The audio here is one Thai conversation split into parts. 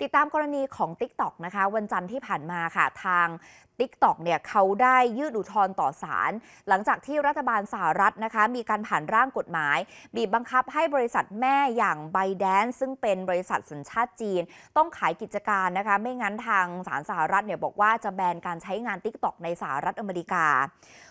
ติดตามกรณีของ t i k t o กนะคะ วันจันทร์ที่ผ่านมาค่ะ ทาง t i k t o k เนี่ยเขาได้ยื่นอุทธรณ์ต่อศาลหลังจากที่รัฐบาลสหรัฐนะคะมีการผ่านร่างกฎหมาย บีบบังคับให้บริษัทแม่อย่างไบแดนซึ่งเป็นบริษัทสัญชาติจีน ต้องขายกิจการนะคะ ไม่งั้นทางศาลสหรัฐเนี่ยบอกว่าจะแบนการใช้งาน t i k t o k ในสหรัฐอเมริกา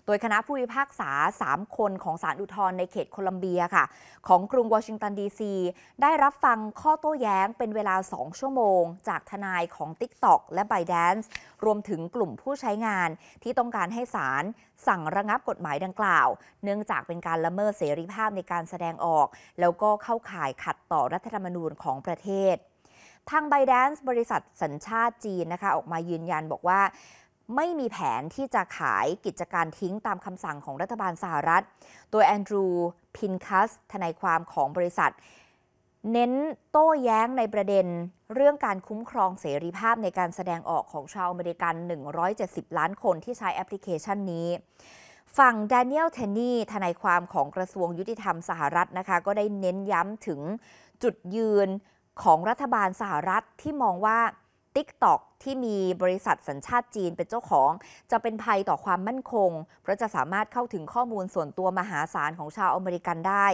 โดยคณะผู้พิพากษา 3 คนของศาลอุทธรณ์ในเขตโคลัมเบียค่ะของกรุงวอชิงตันดีซีได้รับฟังข้อโต้แย้งเป็นเวลา 2 ชั่วโมง จากทนายของ t i k t o k และ b y d a n c e รวมถึงกลุ่มผู้้ใช้งานที่ต้องการให้ศาลสั่งระงับกฎหมายดังกล่าว เนื่องจากเป็นการละเมิดเสรีภาพในการแสดงออก แล้วก็เข้าข่ายขัดต่อรัฐธรรมนูญของประเทศ ทางไบแดนซ์บริษัทสัญชาติจีนนะคะออกมายืนยันบอกว่าไม่มีแผนที่จะขายกิจการทิ้งตามคำสั่งของรัฐบาลสหรัฐโดยแอนดรูพินคัสทนายความของบริษัทเน้นโต้แย้งในประเด็นเรื่องการคุ้มครองเสรีภาพในการแสดงออกของชาวอเมริกัน 170 ล้านคนที่ใช้แอปพลิเคชันนี้ ฝั่งแดเนียล เทนนี่ ทนายความของกระทรวงยุติธรรมสหรัฐนะคะ ก็ได้เน้นย้ำถึงจุดยืนของรัฐบาลสหรัฐที่มองว่า TikTok ที่มีบริษัทสัญชาติจีนเป็นเจ้าของ จะเป็นภัยต่อความมั่นคง เพราะจะสามารถเข้าถึงข้อมูลส่วนตัวมหาศาลของชาวอเมริกันได้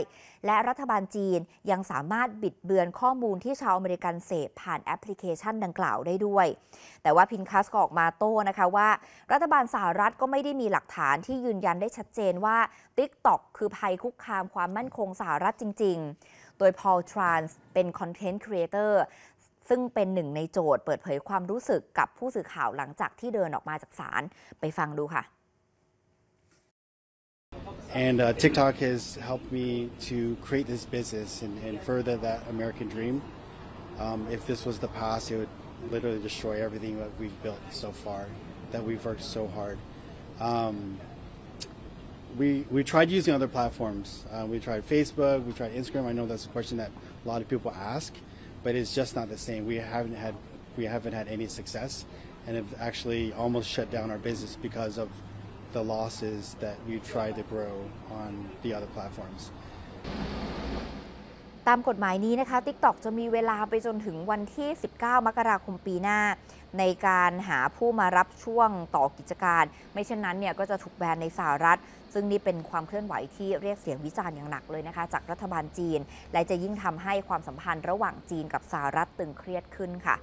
และรัฐบาลจีนยังสามารถบิดเบือนข้อมูลที่ชาวอเมริกันเสพผ่านแอปพลิเคชันดังกล่าวได้ด้วย แต่ว่าพินคัสก็ออกมาโต้นะคะว่า รัฐบาลสหรัฐก็ไม่ได้มีหลักฐานที่ยืนยันได้ชัดเจนว่า TikTok คือภัยคุกคามความมั่นคงสหรัฐจริง ๆ โดยพอลทรานส์เป็นคอนเทนต์ครีเอเตอร์ซึ่งเป็นหนึ่งในโจทย์ เปิดเผยความรู้สึกกับผู้สื่อข่าวหลังจากที่เดินออกมาจากศาลไปฟังดูค่ะ And uh, TikTok has helped me to create this business and, and further that American dream. Um, if this was the past, it would literally destroy everything that we've built so far, that we've worked so hard. Um, we, we tried using other platforms. Uh, we tried Facebook, we tried Instagram. I know that's a question that a lot of people ask but it's just not the same. We haven't had we haven't had any success, and have actually almost shut down our business because of the losses that we tried to grow on the other platforms. ตามกฎหมายนี้นะคะ TikTok จะมีเวลาไปจนถึงวันที่ 19 มกราคมปีหน้า ในการหาผู้มารับช่วงต่อกิจการ ไม่เช่นนั้นเนี่ยก็จะถูกแบนในสหรัฐ ซึ่งนี่เป็นความเคลื่อนไหวที่เรียกเสียงวิจารณ์อย่างหนักเลยนะคะ จากรัฐบาลจีน และจะยิ่งทำให้ความสัมพันธ์ระหว่างจีนกับสหรัฐตึงเครียดขึ้นค่ะ